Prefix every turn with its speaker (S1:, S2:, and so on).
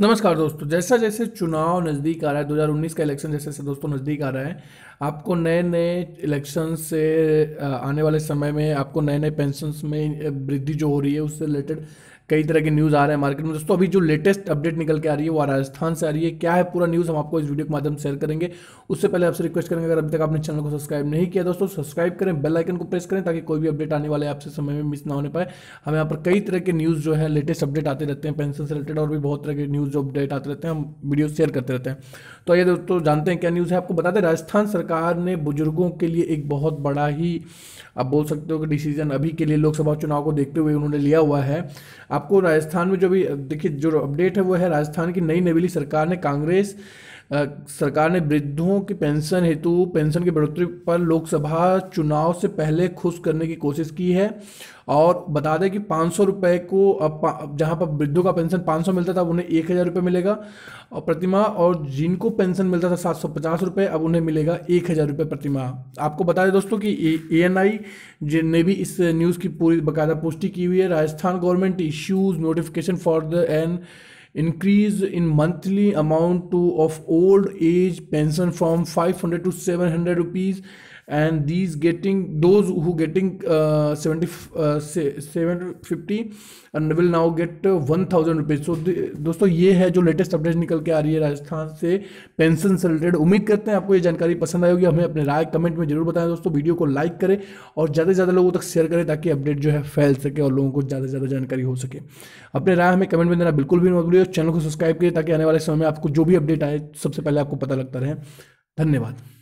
S1: नमस्कार दोस्तों जैसा जैसे चुनाव नज़दीक आ रहा है 2019 का इलेक्शन जैसे जैसे दोस्तों नज़दीक आ रहा है आपको नए नए इलेक्शन से आने वाले समय में आपको नए नए पेंशन में वृद्धि जो हो रही है उससे रिलेटेड कई तरह के न्यूज़ आ रहे हैं मार्केट में दोस्तों अभी जो लेटेस्ट अपडेट निकल के आ रही है वो राजस्थान से आ रही है क्या है पूरा न्यूज़ हम आपको इस वीडियो के माध्यम से शेयर करेंगे उससे पहले आपसे रिक्वेस्ट करेंगे अगर अभी तक आपने चैनल को सब्सक्राइब नहीं किया दोस्तों सब्सक्राइब करें बेल आइकन को प्रेस करें ताकि कोई भी अपडेट आने वाले आपसे समय में मिस ना होने पाए हमें यहाँ पर कई तरह के न्यूज़ जो है लेटेस्ट अपडेट आते रहते हैं पेंशन से रिलेटेड और भी बहुत तरह के न्यूज़ जो अपडेट आते रहते हैं हम वीडियो शेयर करते रहते हैं तो आइए दोस्तों जानते हैं क्या न्यूज़ है आपको बता दें राजस्थान सरकार ने बुजुर्गों के लिए एक बहुत बड़ा ही आप बोल सकते हो कि डिसीजन अभी के लिए लोकसभा चुनाव को देखते हुए उन्होंने लिया हुआ है आपको राजस्थान में जो भी देखिए जो अपडेट है वो है राजस्थान की नई नवेली सरकार ने कांग्रेस सरकार ने वृद्धों की पेंशन हेतु पेंशन की बढ़ोतरी पर लोकसभा चुनाव से पहले खुश करने की कोशिश की है और बता दें कि पाँच सौ रुपये को अब जहाँ पर वृद्धों का पेंशन पाँच सौ मिलता था उन्हें एक हज़ार रुपये मिलेगा और प्रतिमा और जिनको पेंशन मिलता था सात सौ पचास रुपये अब उन्हें मिलेगा एक हज़ार रुपये प्रतिमा आपको बता दें दोस्तों कि ए एन आई ने भी इस न्यूज़ की पूरी बाकायदा पुष्टि की हुई है Rajasthan government issues notification for the an increase in monthly amount to of old age pension from 500 to 700 rupees and these getting those who getting uh, 70 uh, 750 and will now get one thousand rupees सो दोस्तों ये है जो latest update निकल के आ रही है राजस्थान से पेंशन से रिलेटेड उम्मीद करते हैं आपको ये जानकारी पसंद आई होगी हमें अपने राय कमेंट में जरूर बताएं दोस्तों वीडियो को लाइक करें और ज़्यादा से ज़्यादा लोगों तक शेयर करें ताकि अपडेट जो है फैल सके और लोगों को ज़्यादा से ज़्यादा जानकारी हो सके अपने राय हमें कमेंट में देना बिल्कुल भी मत भूलिए चैनल को सब्सक्राइब करिए ताकि आने वाले समय में आपको जो भी अपडेट आए सबसे पहले आपको पता लगता रहे धन्यवाद